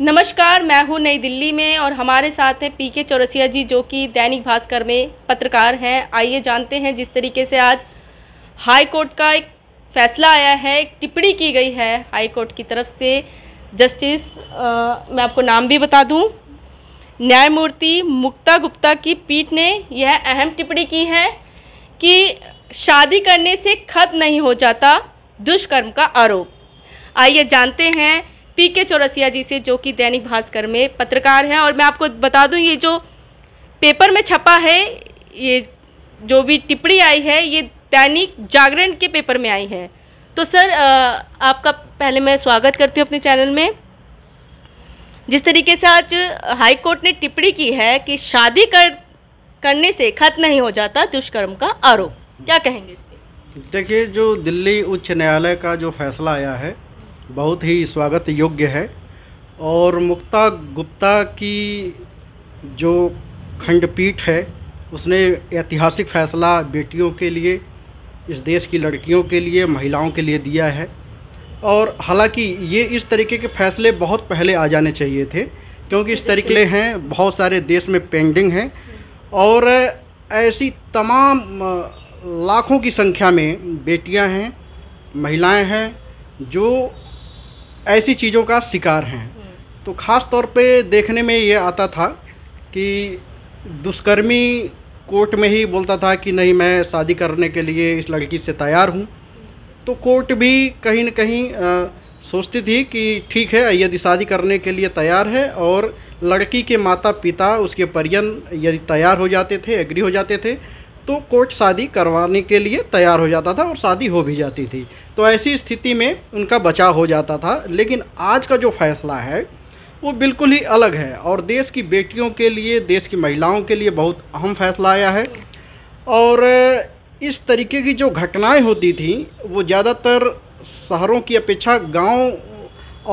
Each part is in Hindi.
नमस्कार मैं हूं नई दिल्ली में और हमारे साथ हैं पी के चौरसिया जी जो कि दैनिक भास्कर में पत्रकार हैं आइए जानते हैं जिस तरीके से आज हाई कोर्ट का एक फैसला आया है एक टिप्पणी की गई है हाई कोर्ट की तरफ से जस्टिस आ, मैं आपको नाम भी बता दूं न्यायमूर्ति मुक्ता गुप्ता की पीठ ने यह अहम टिप्पणी की है कि शादी करने से खत नहीं हो जाता दुष्कर्म का आरोप आइए जानते हैं पी के चौरसिया जी से जो कि दैनिक भास्कर में पत्रकार हैं और मैं आपको बता दूं ये जो पेपर में छपा है ये जो भी टिप्पणी आई है ये दैनिक जागरण के पेपर में आई है तो सर आपका पहले मैं स्वागत करती हूँ अपने चैनल में जिस तरीके से आज हाई कोर्ट ने टिप्पणी की है कि शादी कर करने से खत्म नहीं हो जाता दुष्कर्म का आरोप क्या कहेंगे इस देखिए जो दिल्ली उच्च न्यायालय का जो फैसला आया है बहुत ही स्वागत योग्य है और मुक्ता गुप्ता की जो खंडपीठ है उसने ऐतिहासिक फैसला बेटियों के लिए इस देश की लड़कियों के लिए महिलाओं के लिए दिया है और हालांकि ये इस तरीके के फैसले बहुत पहले आ जाने चाहिए थे क्योंकि इस तरीके हैं बहुत सारे देश में पेंडिंग हैं और ऐसी तमाम लाखों की संख्या में बेटियां हैं महिलाएं हैं जो ऐसी चीज़ों का शिकार हैं तो ख़ास तौर पे देखने में ये आता था कि दुष्कर्मी कोर्ट में ही बोलता था कि नहीं मैं शादी करने के लिए इस लड़की से तैयार हूँ तो कोर्ट भी कहीं ना कहीं आ, सोचती थी कि ठीक है यदि शादी करने के लिए तैयार है और लड़की के माता पिता उसके परियन यदि तैयार हो जाते थे एग्री हो जाते थे तो कोर्ट शादी करवाने के लिए तैयार हो जाता था और शादी हो भी जाती थी तो ऐसी स्थिति में उनका बचाव हो जाता था लेकिन आज का जो फैसला है वो बिल्कुल ही अलग है और देश की बेटियों के लिए देश की महिलाओं के लिए बहुत अहम फैसला आया है और इस तरीके की जो घटनाएं होती थी वो ज़्यादातर शहरों की अपेक्षा गांव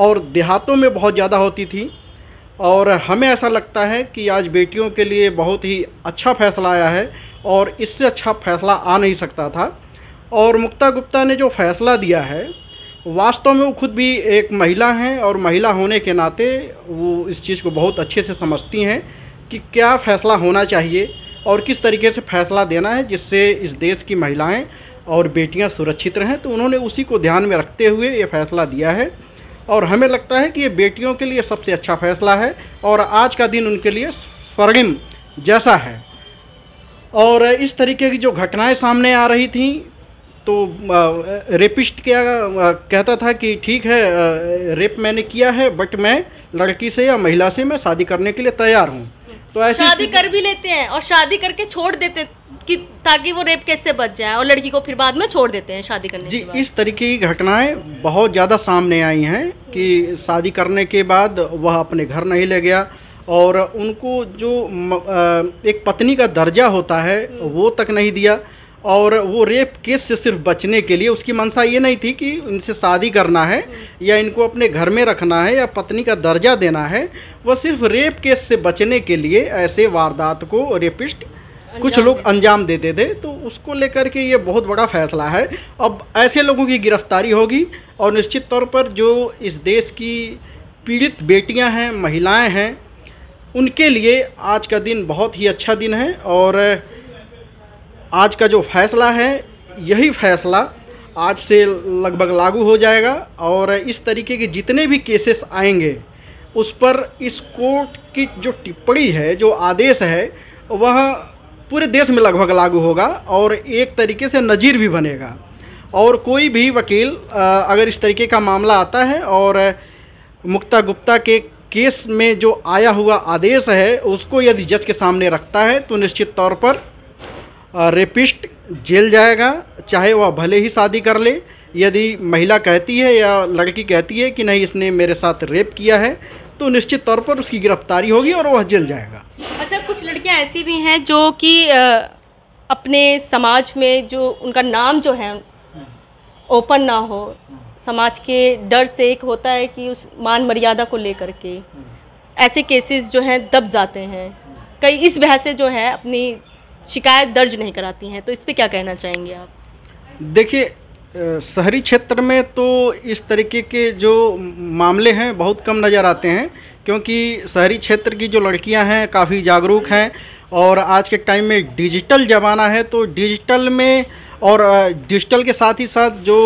और देहातों में बहुत ज़्यादा होती थी और हमें ऐसा लगता है कि आज बेटियों के लिए बहुत ही अच्छा फैसला आया है और इससे अच्छा फैसला आ नहीं सकता था और मुक्ता गुप्ता ने जो फैसला दिया है वास्तव में वो खुद भी एक महिला हैं और महिला होने के नाते वो इस चीज़ को बहुत अच्छे से समझती हैं कि क्या फैसला होना चाहिए और किस तरीके से फैसला देना है जिससे इस देश की महिलाएं और बेटियां सुरक्षित रहें तो उन्होंने उसी को ध्यान में रखते हुए ये फैसला दिया है और हमें लगता है कि ये बेटियों के लिए सबसे अच्छा फैसला है और आज का दिन उनके लिए स्वर्णिम जैसा है और इस तरीके की जो घटनाएं सामने आ रही थी तो रेपिस्ट क्या कहता था कि ठीक है रेप मैंने किया है बट मैं लड़की से या महिला से मैं शादी करने के लिए तैयार हूँ तो ऐसी शादी कर भी लेते हैं और शादी करके छोड़ देते कि ताकि वो रेप केस से बच जाए और लड़की को फिर बाद में छोड़ देते हैं शादी करने जी के इस तरीके की घटनाएं बहुत ज़्यादा सामने आई हैं कि शादी करने के बाद वह अपने घर नहीं ले गया और उनको जो एक पत्नी का दर्जा होता है वो तक नहीं दिया और वो रेप केस से सिर्फ बचने के लिए उसकी मंशा ये नहीं थी कि इनसे शादी करना है या इनको अपने घर में रखना है या पत्नी का दर्जा देना है वह सिर्फ रेप केस से बचने के लिए ऐसे वारदात को रेपिस्ट कुछ लोग अंजाम देते थे तो उसको लेकर के ये बहुत बड़ा फैसला है अब ऐसे लोगों की गिरफ्तारी होगी और निश्चित तौर पर जो इस देश की पीड़ित बेटियां हैं महिलाएं हैं उनके लिए आज का दिन बहुत ही अच्छा दिन है और आज का जो फैसला है यही फैसला आज से लगभग लागू हो जाएगा और इस तरीके के जितने भी केसेस आएंगे उस पर इस कोर्ट की जो टिप्पणी है जो आदेश है वह पूरे देश में लगभग लागू होगा और एक तरीके से नज़ीर भी बनेगा और कोई भी वकील अगर इस तरीके का मामला आता है और मुक्ता गुप्ता के केस में जो आया हुआ आदेश है उसको यदि जज के सामने रखता है तो निश्चित तौर पर रेपिस्ट जेल जाएगा चाहे वह भले ही शादी कर ले यदि महिला कहती है या लड़की कहती है कि नहीं इसने मेरे साथ रेप किया है तो निश्चित तौर पर उसकी गिरफ्तारी होगी और वह जेल जाएगा अच्छा कुछ लड़कियां ऐसी भी हैं जो कि अपने समाज में जो उनका नाम जो है ओपन ना हो समाज के डर से एक होता है कि उस मान मर्यादा को लेकर के ऐसे केसेस जो हैं दब जाते हैं कई इस वजह से जो है अपनी शिकायत दर्ज नहीं कराती हैं तो इस पर क्या कहना चाहेंगे आप देखिए शहरी क्षेत्र में तो इस तरीके के जो मामले हैं बहुत कम नज़र आते हैं क्योंकि शहरी क्षेत्र की जो लड़कियां हैं काफ़ी जागरूक हैं और आज के टाइम में डिजिटल ज़माना है तो डिजिटल में और डिजिटल के साथ ही साथ जो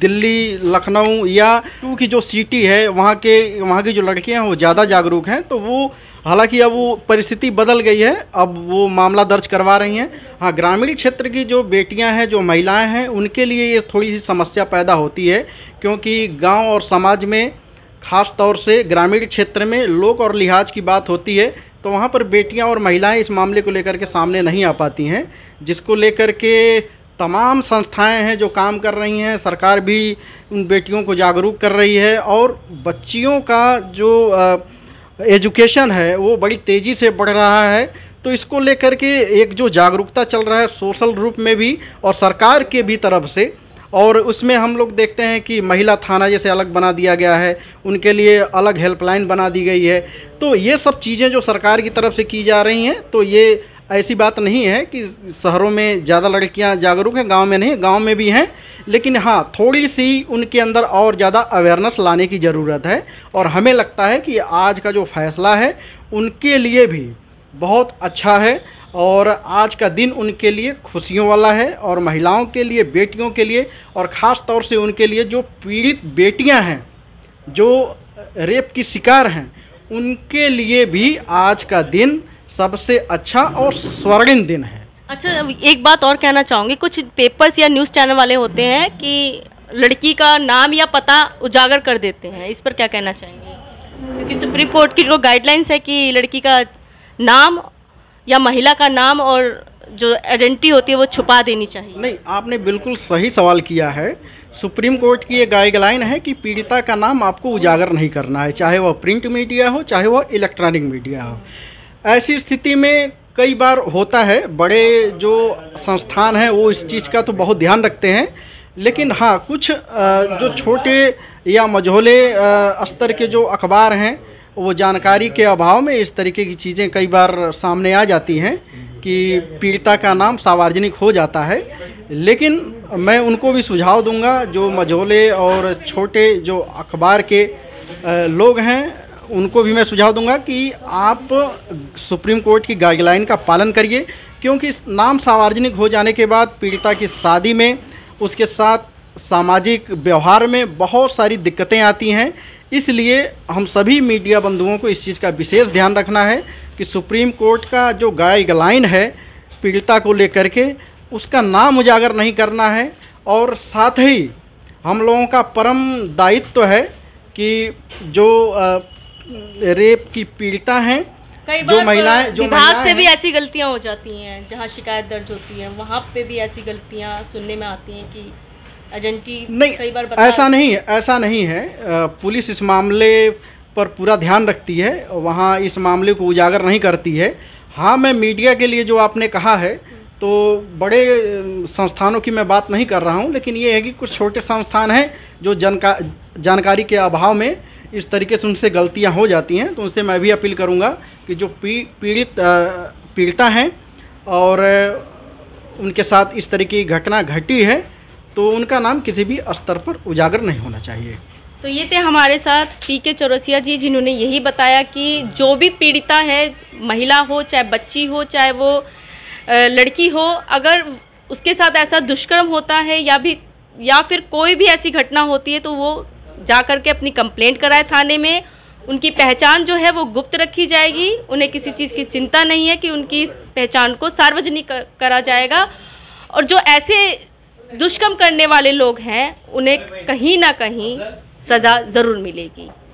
दिल्ली लखनऊ या टू की जो सिटी है वहाँ के वहाँ की जो लड़कियाँ हैं वो ज़्यादा जागरूक हैं तो वो हालांकि अब वो परिस्थिति बदल गई है अब वो मामला दर्ज करवा रही हैं हाँ ग्रामीण क्षेत्र की जो बेटियां हैं जो महिलाएं हैं उनके लिए ये थोड़ी सी समस्या पैदा होती है क्योंकि गांव और समाज में ख़ास तौर से ग्रामीण क्षेत्र में लोक और लिहाज की बात होती है तो वहाँ पर बेटियाँ और महिलाएँ इस मामले को लेकर के सामने नहीं आ पाती हैं जिसको लेकर के तमाम संस्थाएं हैं जो काम कर रही हैं सरकार भी उन बेटियों को जागरूक कर रही है और बच्चियों का जो एजुकेशन है वो बड़ी तेज़ी से बढ़ रहा है तो इसको लेकर के एक जो जागरूकता चल रहा है सोशल रूप में भी और सरकार के भी तरफ से और उसमें हम लोग देखते हैं कि महिला थाना जैसे अलग बना दिया गया है उनके लिए अलग हेल्पलाइन बना दी गई है तो ये सब चीज़ें जो सरकार की तरफ से की जा रही हैं तो ये ऐसी बात नहीं है कि शहरों में ज़्यादा लड़कियां जागरूक हैं गांव में नहीं गांव में भी हैं लेकिन हाँ थोड़ी सी उनके अंदर और ज़्यादा अवेयरनेस लाने की ज़रूरत है और हमें लगता है कि आज का जो फैसला है उनके लिए भी बहुत अच्छा है और आज का दिन उनके लिए खुशियों वाला है और महिलाओं के लिए बेटियों के लिए और ख़ास तौर से उनके लिए जो पीड़ित बेटियाँ हैं जो रेप की शिकार हैं उनके लिए भी आज का दिन सबसे अच्छा और स्वर्णिम दिन है अच्छा एक बात और कहना चाहूँगी कुछ पेपर्स या न्यूज़ चैनल वाले होते हैं कि लड़की का नाम या पता उजागर कर देते हैं इस पर क्या कहना चाहेंगे क्योंकि सुप्रीम कोर्ट की जो गाइडलाइंस है कि लड़की का नाम या महिला का नाम और जो आइडेंटिटी होती है वो छुपा देनी चाहिए नहीं आपने बिल्कुल सही सवाल किया है सुप्रीम कोर्ट की ये गाइडलाइन है कि पीड़िता का नाम आपको उजागर नहीं करना है चाहे वह प्रिंट मीडिया हो चाहे वह इलेक्ट्रॉनिक मीडिया हो ऐसी स्थिति में कई बार होता है बड़े जो संस्थान हैं वो इस चीज़ का तो बहुत ध्यान रखते हैं लेकिन हाँ कुछ जो छोटे या मझोले स्तर के जो अखबार हैं वो जानकारी के अभाव में इस तरीके की चीज़ें कई बार सामने आ जाती हैं कि पीड़िता का नाम सार्वजनिक हो जाता है लेकिन मैं उनको भी सुझाव दूंगा जो मझोले और छोटे जो अखबार के लोग हैं उनको भी मैं सुझाव दूंगा कि आप सुप्रीम कोर्ट की गाइडलाइन का पालन करिए क्योंकि नाम सार्वजनिक हो जाने के बाद पीड़िता की शादी में उसके साथ सामाजिक व्यवहार में बहुत सारी दिक्कतें आती हैं इसलिए हम सभी मीडिया बंधुओं को इस चीज़ का विशेष ध्यान रखना है कि सुप्रीम कोर्ट का जो गाइडलाइन है पीड़िता को लेकर के उसका नाम उजागर नहीं करना है और साथ ही हम लोगों का परम दायित्व तो है कि जो रेप की पीड़िता हैं कई बार जो महिलाएं जो विभाग से भी ऐसी गलतियां हो जाती हैं जहां शिकायत दर्ज होती है वहां पे भी ऐसी गलतियां सुनने में आती हैं कि एजेंटी नहीं कई बार ऐसा नहीं है ऐसा नहीं है पुलिस इस मामले पर पूरा ध्यान रखती है वहाँ इस मामले को उजागर नहीं करती है हाँ मैं मीडिया के लिए जो आपने कहा है तो बड़े संस्थानों की मैं बात नहीं कर रहा हूँ लेकिन ये है कि कुछ छोटे संस्थान हैं जो जानका जानकारी के अभाव में इस तरीके से उनसे गलतियां हो जाती हैं तो उनसे मैं भी अपील करूंगा कि जो पी पीड़ित पीड़िता हैं और उनके साथ इस तरीके की घटना घटी है तो उनका नाम किसी भी स्तर पर उजागर नहीं होना चाहिए तो ये थे हमारे साथ पी के चौरसिया जी जिन्होंने यही बताया कि जो भी पीड़िता है महिला हो चाहे बच्ची हो चाहे वो लड़की हो अगर उसके साथ ऐसा दुष्कर्म होता है या भी या फिर कोई भी ऐसी घटना होती है तो वो जा कर के अपनी कंप्लेंट कराए थाने में उनकी पहचान जो है वो गुप्त रखी जाएगी उन्हें किसी चीज़ की चिंता नहीं है कि उनकी पहचान को सार्वजनिक करा जाएगा और जो ऐसे दुष्कर्म करने वाले लोग हैं उन्हें कहीं ना कहीं सज़ा ज़रूर मिलेगी